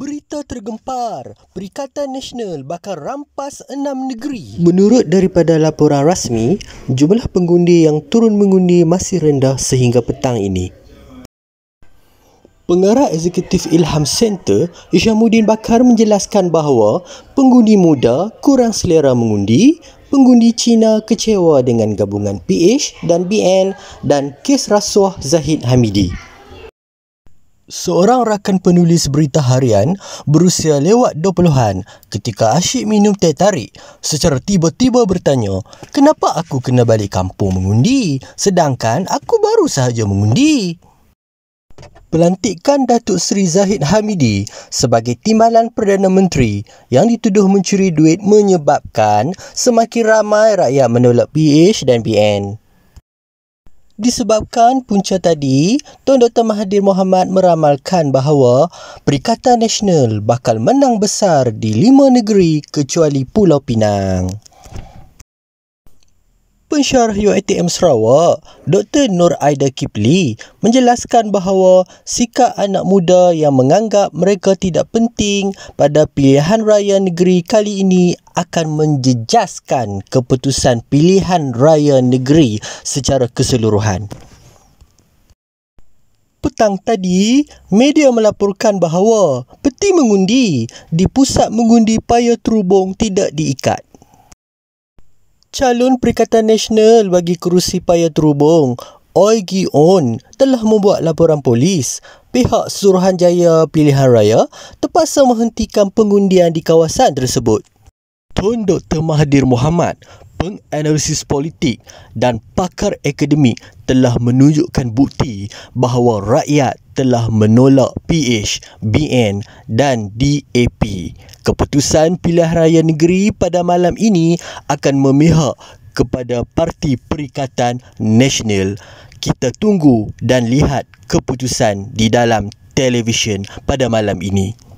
Berita tergempar, Perikatan Nasional bakal rampas enam negeri. Menurut daripada laporan rasmi, jumlah pengundi yang turun mengundi masih rendah sehingga petang ini. Pengarah Eksekutif Ilham Center, Isyamuddin Bakar menjelaskan bahawa pengundi muda kurang selera mengundi, pengundi Cina kecewa dengan gabungan PH dan BN dan kes rasuah Zahid Hamidi. Seorang rakan penulis berita harian berusia lewat 20-an ketika asyik minum teh tarik secara tiba-tiba bertanya, "Kenapa aku kena balik kampung mengundi sedangkan aku baru sahaja mengundi?" Pelantikan Datuk Seri Zahid Hamidi sebagai timbalan Perdana Menteri yang dituduh mencuri duit menyebabkan semakin ramai rakyat menolak PH dan BN. Disebabkan punca tadi, Tuan Dr. Mahathir Mohamad meramalkan bahawa Perikatan Nasional bakal menang besar di lima negeri kecuali Pulau Pinang. Pensyarah UITM Sarawak, Dr. Nur Aida Kipli menjelaskan bahawa sikap anak muda yang menganggap mereka tidak penting pada pilihan raya negeri kali ini akan menjejaskan keputusan pilihan raya negeri secara keseluruhan. Petang tadi, media melaporkan bahawa peti mengundi di pusat mengundi Paya Terubong tidak diikat. Calon Perikatan Nasional bagi kerusi Paya Terubong, Oi Gi On, telah membuat laporan polis. Pihak Suruhanjaya Pilihan Raya terpaksa menghentikan pengundian di kawasan tersebut. Tun Dr. Mahathir Mohamad, penganalisis politik dan pakar akademik telah menunjukkan bukti bahawa rakyat telah menolak PH, BN dan DAP. Keputusan pilihan raya negeri pada malam ini akan memihak kepada Parti Perikatan Nasional. Kita tunggu dan lihat keputusan di dalam televisyen pada malam ini.